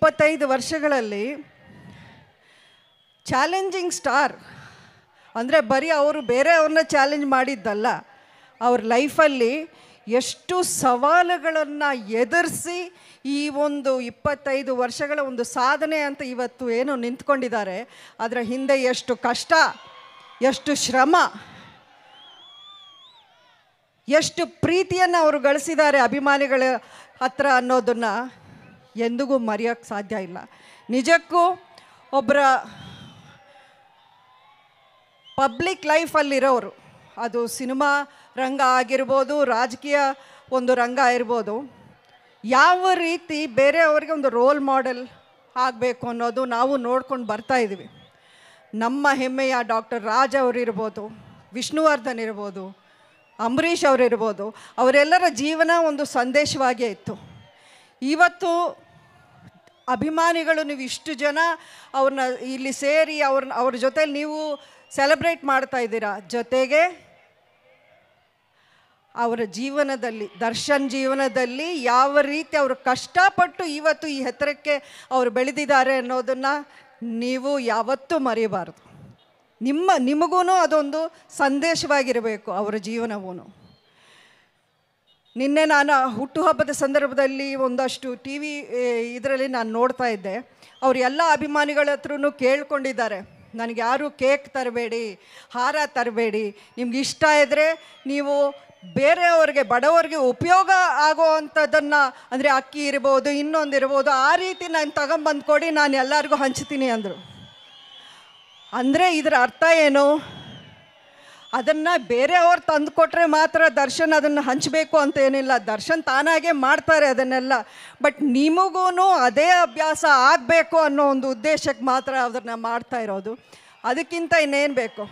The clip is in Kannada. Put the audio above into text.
ಇಪ್ಪತ್ತೈದು ವರ್ಷಗಳಲ್ಲಿ ಚಾಲೆಂಜಿಂಗ್ ಸ್ಟಾರ್ ಅಂದರೆ ಬರೀ ಅವರು ಬೇರೆ ಅವ್ರನ್ನ ಚಾಲೆಂಜ್ ಮಾಡಿದ್ದಲ್ಲ ಅವ್ರ ಲೈಫಲ್ಲಿ ಎಷ್ಟು ಸವಾಲುಗಳನ್ನು ಎದುರಿಸಿ ಈ ಒಂದು ಇಪ್ಪತ್ತೈದು ವರ್ಷಗಳ ಒಂದು ಸಾಧನೆ ಅಂತ ಇವತ್ತು ಏನು ನಿಂತ್ಕೊಂಡಿದ್ದಾರೆ ಅದರ ಹಿಂದೆ ಎಷ್ಟು ಕಷ್ಟ ಎಷ್ಟು ಶ್ರಮ ಎಷ್ಟು ಪ್ರೀತಿಯನ್ನು ಅವರು ಗಳಿಸಿದ್ದಾರೆ ಅಭಿಮಾನಿಗಳ ಹತ್ರ ಅನ್ನೋದನ್ನು ಎಂದಿಗೂ ಮರೆಯೋಕ್ಕೆ ಸಾಧ್ಯ ಇಲ್ಲ ನಿಜಕ್ಕೂ ಒಬ್ಬರ ಪಬ್ಲಿಕ್ ಲೈಫಲ್ಲಿರೋರು ಅದು ಸಿನಿಮಾ ರಂಗ ಆಗಿರ್ಬೋದು ರಾಜಕೀಯ ಒಂದು ರಂಗ ಇರ್ಬೋದು ಯಾವ ರೀತಿ ಬೇರೆಯವ್ರಿಗೆ ಒಂದು ರೋಲ್ ಮಾಡೆಲ್ ಆಗಬೇಕು ಅನ್ನೋದು ನಾವು ನೋಡ್ಕೊಂಡು ಬರ್ತಾ ಇದ್ದೀವಿ ನಮ್ಮ ಹೆಮ್ಮೆಯ ಡಾಕ್ಟರ್ ರಾಜ್ ಅವರಿರ್ಬೋದು ವಿಷ್ಣುವರ್ಧನ್ ಇರ್ಬೋದು ಅಂಬರೀಷ್ ಅವರಿರ್ಬೋದು ಅವರೆಲ್ಲರ ಜೀವನ ಒಂದು ಸಂದೇಶವಾಗೇ ಇತ್ತು ಇವತ್ತು ಅಭಿಮಾನಿಗಳು ನೀವು ಇಷ್ಟು ಜನ ಅವ್ರನ್ನ ಇಲ್ಲಿ ಸೇರಿ ಅವ್ರನ್ನ ಅವ್ರ ಜೊತೆಲಿ ನೀವು ಸೆಲೆಬ್ರೇಟ್ ಮಾಡ್ತಾ ಇದ್ದೀರಾ ಜೊತೆಗೆ ಅವರ ಜೀವನದಲ್ಲಿ ದರ್ಶನ್ ಜೀವನದಲ್ಲಿ ಯಾವ ರೀತಿ ಅವರು ಕಷ್ಟಪಟ್ಟು ಇವತ್ತು ಈ ಎತ್ತರಕ್ಕೆ ಅವರು ಬೆಳೆದಿದ್ದಾರೆ ಅನ್ನೋದನ್ನು ನೀವು ಯಾವತ್ತೂ ಮರೆಯಬಾರ್ದು ನಿಮ್ಮ ನಿಮಗೂ ಅದೊಂದು ಸಂದೇಶವಾಗಿರಬೇಕು ಅವರ ಜೀವನವೂ ನಿನ್ನೆ ನಾನು ಹುಟ್ಟುಹಬ್ಬದ ಸಂದರ್ಭದಲ್ಲಿ ಒಂದಷ್ಟು ಟಿ ವಿ ಇದರಲ್ಲಿ ನಾನು ನೋಡ್ತಾ ಇದ್ದೆ ಅವರು ಎಲ್ಲ ಅಭಿಮಾನಿಗಳ ಹತ್ರನೂ ಕೇಳ್ಕೊಂಡಿದ್ದಾರೆ ನನಗೆ ಯಾರು ಕೇಕ್ ತರಬೇಡಿ ಹಾರ ತರಬೇಡಿ ನಿಮ್ಗೆ ಇಷ್ಟ ಇದ್ದರೆ ನೀವು ಬೇರೆಯವ್ರಿಗೆ ಬಡವರಿಗೆ ಉಪಯೋಗ ಆಗೋ ಅಂಥದ್ದನ್ನು ಅಂದರೆ ಅಕ್ಕಿ ಇರ್ಬೋದು ಇನ್ನೊಂದು ಇರ್ಬೋದು ಆ ರೀತಿ ನಾನು ತಗೊಂಬಂದು ಕೊಡಿ ನಾನು ಎಲ್ಲರಿಗೂ ಹಂಚ್ತೀನಿ ಅಂದರು ಅಂದರೆ ಇದರ ಅರ್ಥ ಏನು ಅದನ್ನು ಬೇರೆಯವ್ರು ತಂದು ಕೊಟ್ಟರೆ ಮಾತ್ರ ದರ್ಶನ್ ಅದನ್ನು ಹಂಚಬೇಕು ಅಂತ ಏನಿಲ್ಲ ದರ್ಶನ್ ತಾನಾಗೆ ಮಾಡ್ತಾರೆ ಅದನ್ನೆಲ್ಲ ಬಟ್ ನಿಮಗೂ ಅದೇ ಅಭ್ಯಾಸ ಆಗಬೇಕು ಅನ್ನೋ ಒಂದು ಉದ್ದೇಶಕ್ಕೆ ಮಾತ್ರ ಅದನ್ನು ಮಾಡ್ತಾ ಇರೋದು ಅದಕ್ಕಿಂತ ಇನ್ನೇನು ಬೇಕು